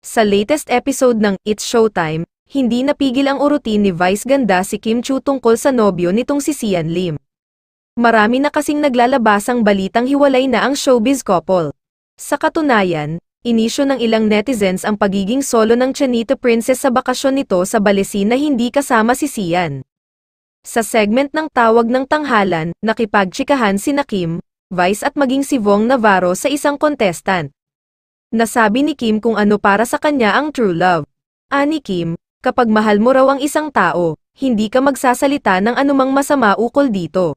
Sa latest episode ng It's Showtime, hindi napigil ang urutin ni Vice Ganda si Kim Chu tungkol sa nobyo nitong si Sian Lim. Marami na kasing naglalabasang balitang hiwalay na ang showbiz couple. Sa katunayan, inisyo ng ilang netizens ang pagiging solo ng Chanita Princess sa bakasyon nito sa Balesin na hindi kasama si Sian. Sa segment ng Tawag ng Tanghalan, nakipagtsikahan si Kim, Vice at maging si Vong Navarro sa isang contestant. Nasabi ni Kim kung ano para sa kanya ang true love. Ani ah, Kim, kapag mahal mo raw ang isang tao, hindi ka magsasalita ng anumang masama ukol dito.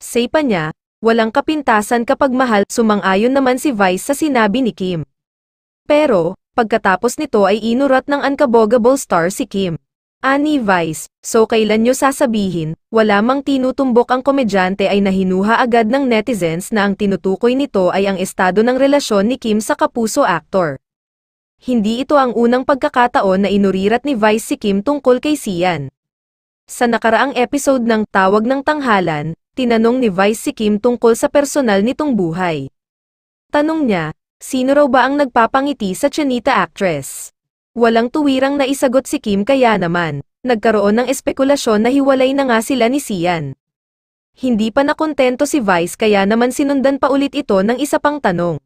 Say pa niya, walang kapintasan kapag mahal, sumang-ayon naman si Vice sa sinabi ni Kim. Pero, pagkatapos nito ay inurat ng unkabogable star si Kim. Ani Vice, so kailan nyo sasabihin, wala mang tinutumbok ang komedyante ay nahinuha agad ng netizens na ang tinutukoy nito ay ang estado ng relasyon ni Kim sa kapuso actor. Hindi ito ang unang pagkakataon na inurirat ni Vice si Kim tungkol kay Sian. Sa nakaraang episode ng Tawag ng Tanghalan, tinanong ni Vice si Kim tungkol sa personal nitong buhay. Tanong niya, sino raw ba ang nagpapangiti sa Chinita actress? Walang tuwirang naisagot si Kim kaya naman, nagkaroon ng espekulasyon na hiwalay na nga sila ni Sian. Hindi pa nakontento si Vice kaya naman sinundan pa ulit ito ng isa pang tanong.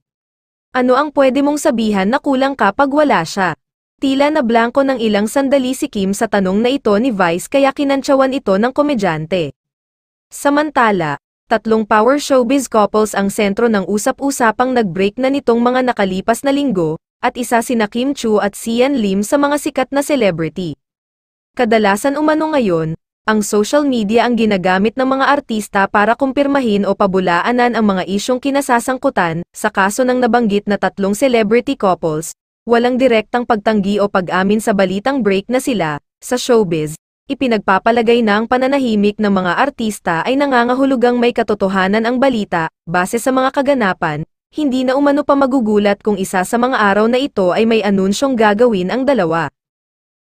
Ano ang pwede mong sabihan na kulang kapag wala siya? Tila na blanko ng ilang sandali si Kim sa tanong na ito ni Vice kaya kinantsawan ito ng komedyante. Samantala, tatlong power showbiz couples ang sentro ng usap-usapang nag-break na nitong mga nakalipas na linggo, at isa sina Kim Chu at Sian Lim sa mga sikat na celebrity. Kadalasan umano ngayon, ang social media ang ginagamit ng mga artista para kumpirmahin o pabulaanan ang mga isyong kinasasangkutan, sa kaso ng nabanggit na tatlong celebrity couples, walang direktang pagtanggi o pag-amin sa balitang break na sila, sa showbiz, ipinagpapalagay na ang pananahimik ng mga artista ay nangangahulugang may katotohanan ang balita, base sa mga kaganapan, hindi na umano pa magugulat kung isa sa mga araw na ito ay may anunsyong gagawin ang dalawa.